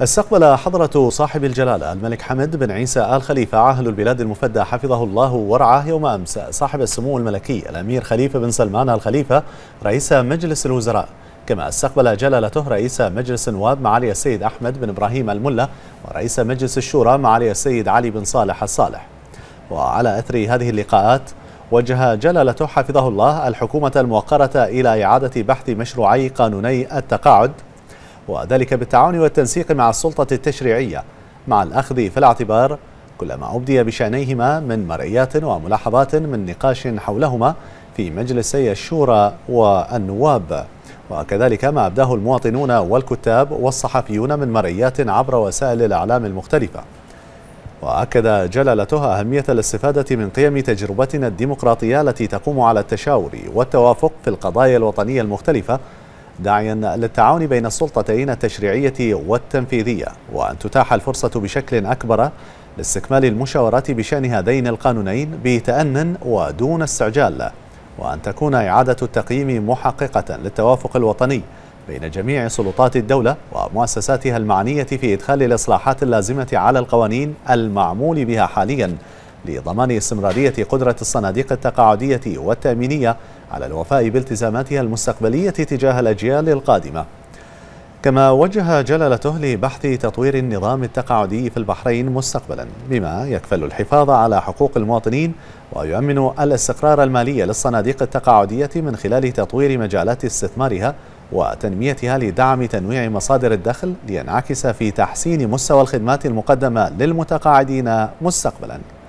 استقبل حضرة صاحب الجلالة الملك حمد بن عيسى آل خليفة عاهل البلاد المفدى حفظه الله ورعاه يوم أمس صاحب السمو الملكي الأمير خليفة بن سلمان آل خليفة رئيس مجلس الوزراء كما استقبل جلالته رئيس مجلس النواب معالي السيد أحمد بن إبراهيم الملا ورئيس مجلس الشورى معالي السيد علي بن صالح الصالح وعلى أثر هذه اللقاءات وجه جلالته حفظه الله الحكومة الموقرة إلى إعادة بحث مشروعي قانوني التقاعد وذلك بالتعاون والتنسيق مع السلطة التشريعية مع الأخذ في الاعتبار كل ما أبدي بشأنيهما من مرئيات وملاحظات من نقاش حولهما في مجلسي الشورى والنواب وكذلك ما أبداه المواطنون والكتاب والصحفيون من مرئيات عبر وسائل الإعلام المختلفة وأكد جلالتها أهمية الاستفادة من قيم تجربتنا الديمقراطية التي تقوم على التشاور والتوافق في القضايا الوطنية المختلفة داعيا للتعاون بين السلطتين التشريعية والتنفيذية وأن تتاح الفرصة بشكل أكبر لاستكمال المشاورات بشأن هذين القانونين بتأن ودون استعجال وأن تكون إعادة التقييم محققة للتوافق الوطني بين جميع سلطات الدولة ومؤسساتها المعنية في إدخال الإصلاحات اللازمة على القوانين المعمول بها حاليا لضمان استمرارية قدرة الصناديق التقاعدية والتأمينية على الوفاء بالتزاماتها المستقبلية تجاه الأجيال القادمة كما وجه جلالته لبحث تطوير النظام التقاعدي في البحرين مستقبلا بما يكفل الحفاظ على حقوق المواطنين ويؤمن الاستقرار المالي للصناديق التقاعدية من خلال تطوير مجالات استثمارها وتنميتها لدعم تنويع مصادر الدخل لينعكس في تحسين مستوى الخدمات المقدمة للمتقاعدين مستقبلا